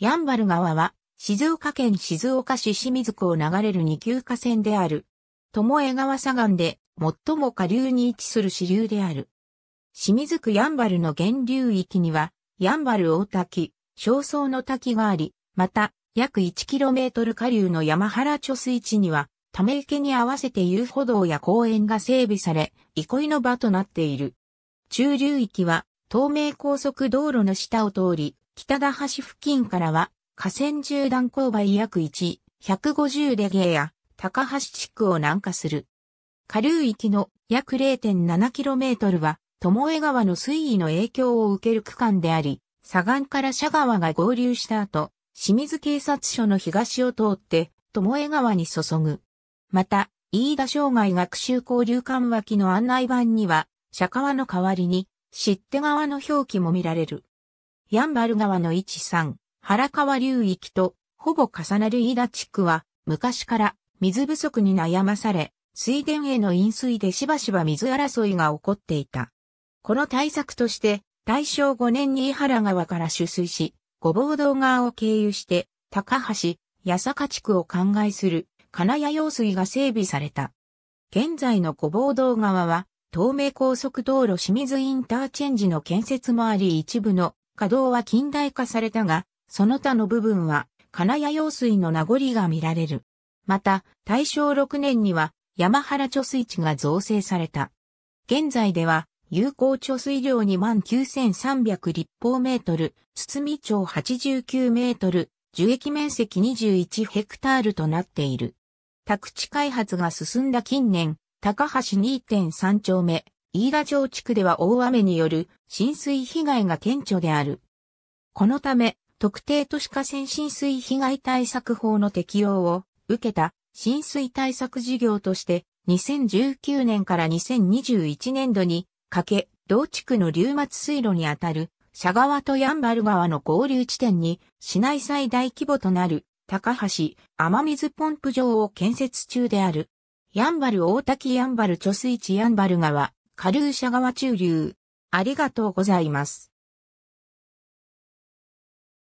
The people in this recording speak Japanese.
ヤンバル川は、静岡県静岡市清水区を流れる二級河川である。友江川左岸で、最も下流に位置する支流である。清水区ヤンバルの源流域には、ヤンバル大滝、小僧の滝があり、また、約 1km 下流の山原貯水池には、ため池に合わせて遊歩道や公園が整備され、憩いの場となっている。中流域は、東名高速道路の下を通り、北田橋付近からは、河川縦断勾配約1、150レゲエや、高橋地区を南下する。下流域の約 0.7km は、友江川の水位の影響を受ける区間であり、左岸から社川が合流した後、清水警察署の東を通って、友江川に注ぐ。また、飯田障害学習交流館脇の案内板には、社川の代わりに、知って川の表記も見られる。ヤンバル川の一3原川流域とほぼ重なる飯田地区は昔から水不足に悩まされ、水田への飲水でしばしば水争いが起こっていた。この対策として、大正5年に井原川から取水し、五房道川を経由して、高橋、八坂地区を灌漑する、金谷用水が整備された。現在の五房道川は、東名高速道路清水インターチェンジの建設もあり一部の稼働は近代化されたが、その他の部分は、金谷用水の名残が見られる。また、大正6年には、山原貯水池が造成された。現在では、有効貯水量29,300立方メートル、堤町89メートル、樹液面積21ヘクタールとなっている。宅地開発が進んだ近年、高橋2.3丁目、飯田町地区では大雨による浸水被害が顕著である。このため、特定都市河川浸水被害対策法の適用を受けた浸水対策事業として、2019年から2021年度にかけ、同地区の流末水路にあたる、社川とヤンバル川の合流地点に、市内最大規模となる、高橋、雨水ポンプ場を建設中である。ヤンバル大滝ヤンバル貯水池ヤンバル川、カルーシャ川中流。ありがとうございます。